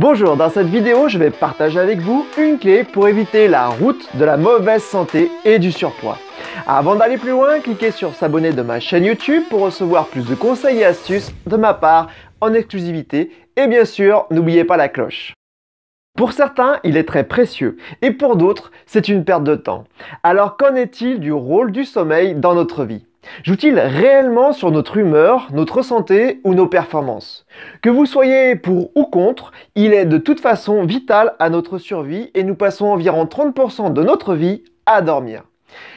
Bonjour, dans cette vidéo, je vais partager avec vous une clé pour éviter la route de la mauvaise santé et du surpoids. Avant d'aller plus loin, cliquez sur s'abonner de ma chaîne YouTube pour recevoir plus de conseils et astuces de ma part en exclusivité et bien sûr, n'oubliez pas la cloche. Pour certains, il est très précieux, et pour d'autres, c'est une perte de temps. Alors qu'en est-il du rôle du sommeil dans notre vie Joue-t-il réellement sur notre humeur, notre santé ou nos performances Que vous soyez pour ou contre, il est de toute façon vital à notre survie et nous passons environ 30% de notre vie à dormir.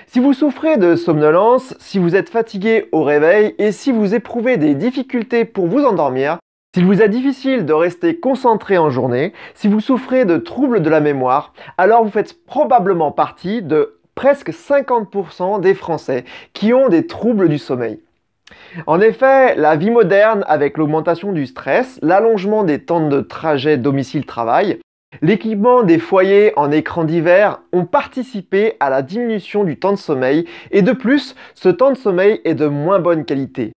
Si vous souffrez de somnolence, si vous êtes fatigué au réveil et si vous éprouvez des difficultés pour vous endormir, s'il vous est difficile de rester concentré en journée, si vous souffrez de troubles de la mémoire, alors vous faites probablement partie de presque 50% des Français qui ont des troubles du sommeil. En effet, la vie moderne avec l'augmentation du stress, l'allongement des temps de trajet domicile-travail, l'équipement des foyers en écran d'hiver ont participé à la diminution du temps de sommeil et de plus, ce temps de sommeil est de moins bonne qualité.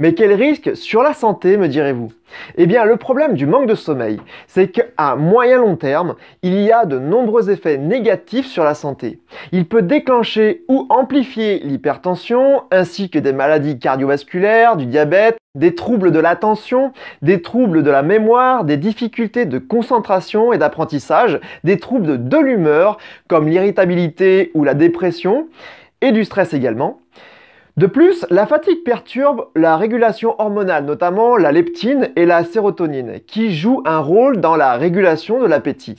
Mais quel risque sur la santé, me direz-vous Eh bien, le problème du manque de sommeil, c'est qu'à moyen long terme, il y a de nombreux effets négatifs sur la santé. Il peut déclencher ou amplifier l'hypertension, ainsi que des maladies cardiovasculaires, du diabète, des troubles de l'attention, des troubles de la mémoire, des difficultés de concentration et d'apprentissage, des troubles de l'humeur, comme l'irritabilité ou la dépression, et du stress également de plus, la fatigue perturbe la régulation hormonale, notamment la leptine et la sérotonine, qui jouent un rôle dans la régulation de l'appétit.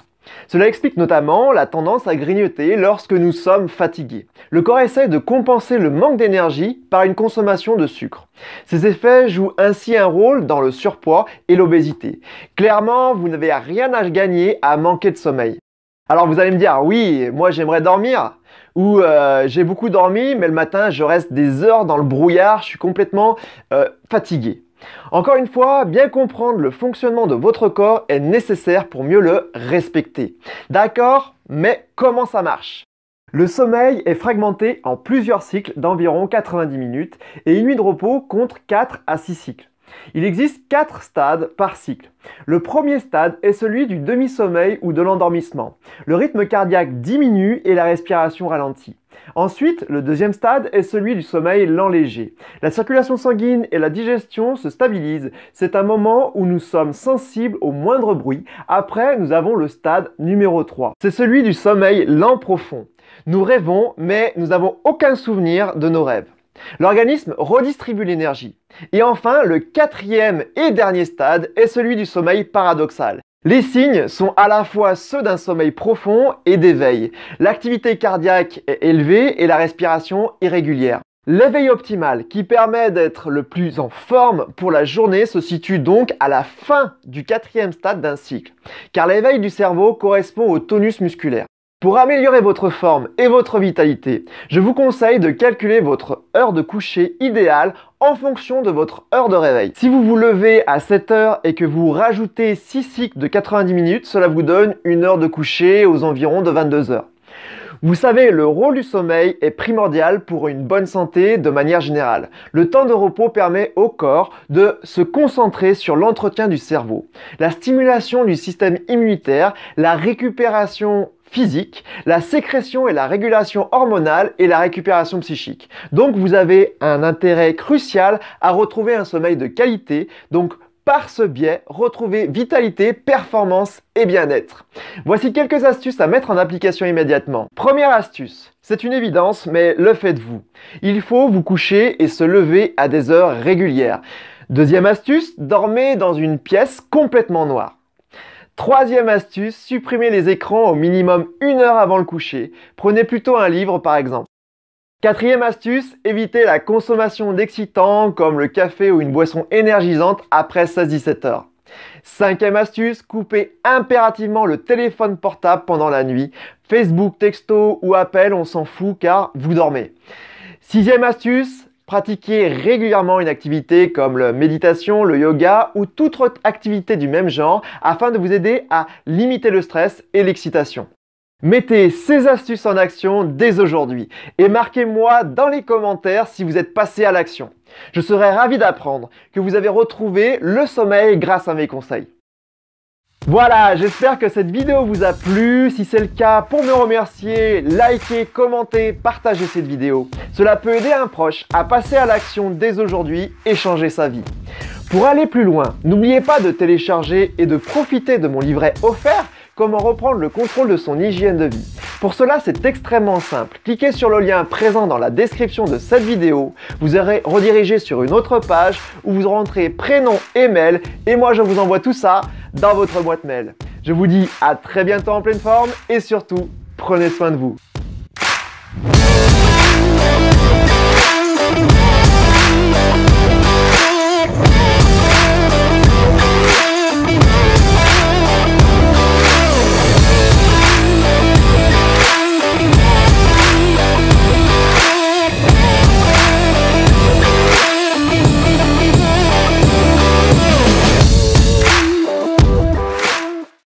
Cela explique notamment la tendance à grignoter lorsque nous sommes fatigués. Le corps essaie de compenser le manque d'énergie par une consommation de sucre. Ces effets jouent ainsi un rôle dans le surpoids et l'obésité. Clairement, vous n'avez rien à gagner à manquer de sommeil. Alors vous allez me dire, oui, moi j'aimerais dormir. Ou euh, j'ai beaucoup dormi, mais le matin je reste des heures dans le brouillard, je suis complètement euh, fatigué. Encore une fois, bien comprendre le fonctionnement de votre corps est nécessaire pour mieux le respecter. D'accord, mais comment ça marche le sommeil est fragmenté en plusieurs cycles d'environ 90 minutes et une nuit de repos compte 4 à 6 cycles. Il existe quatre stades par cycle. Le premier stade est celui du demi-sommeil ou de l'endormissement. Le rythme cardiaque diminue et la respiration ralentit. Ensuite, le deuxième stade est celui du sommeil lent léger. La circulation sanguine et la digestion se stabilisent. C'est un moment où nous sommes sensibles au moindre bruit. Après, nous avons le stade numéro 3. C'est celui du sommeil lent profond. Nous rêvons, mais nous n'avons aucun souvenir de nos rêves. L'organisme redistribue l'énergie. Et enfin, le quatrième et dernier stade est celui du sommeil paradoxal. Les signes sont à la fois ceux d'un sommeil profond et d'éveil. L'activité cardiaque est élevée et la respiration irrégulière. L'éveil optimal qui permet d'être le plus en forme pour la journée se situe donc à la fin du quatrième stade d'un cycle, car l'éveil du cerveau correspond au tonus musculaire. Pour améliorer votre forme et votre vitalité, je vous conseille de calculer votre heure de coucher idéale en fonction de votre heure de réveil. Si vous vous levez à 7 heures et que vous rajoutez 6 cycles de 90 minutes, cela vous donne une heure de coucher aux environs de 22 heures. Vous savez, le rôle du sommeil est primordial pour une bonne santé de manière générale. Le temps de repos permet au corps de se concentrer sur l'entretien du cerveau, la stimulation du système immunitaire, la récupération physique, la sécrétion et la régulation hormonale et la récupération psychique. Donc vous avez un intérêt crucial à retrouver un sommeil de qualité. Donc par ce biais retrouver vitalité, performance et bien-être. Voici quelques astuces à mettre en application immédiatement. Première astuce, c'est une évidence mais le faites-vous. Il faut vous coucher et se lever à des heures régulières. Deuxième astuce, dormez dans une pièce complètement noire. Troisième astuce, supprimez les écrans au minimum une heure avant le coucher. Prenez plutôt un livre par exemple. Quatrième astuce, évitez la consommation d'excitants comme le café ou une boisson énergisante après 16-17 heures. Cinquième astuce, coupez impérativement le téléphone portable pendant la nuit. Facebook, texto ou appel, on s'en fout car vous dormez. Sixième astuce, pratiquez régulièrement une activité comme la méditation, le yoga ou toute autre activité du même genre afin de vous aider à limiter le stress et l'excitation. Mettez ces astuces en action dès aujourd'hui et marquez-moi dans les commentaires si vous êtes passé à l'action. Je serai ravi d'apprendre que vous avez retrouvé le sommeil grâce à mes conseils. Voilà, j'espère que cette vidéo vous a plu. Si c'est le cas, pour me remercier, likez, commentez, partagez cette vidéo. Cela peut aider un proche à passer à l'action dès aujourd'hui et changer sa vie. Pour aller plus loin, n'oubliez pas de télécharger et de profiter de mon livret offert comment reprendre le contrôle de son hygiène de vie. Pour cela, c'est extrêmement simple. Cliquez sur le lien présent dans la description de cette vidéo, vous aurez redirigé sur une autre page où vous rentrez prénom et mail et moi je vous envoie tout ça dans votre boîte mail. Je vous dis à très bientôt en pleine forme et surtout, prenez soin de vous.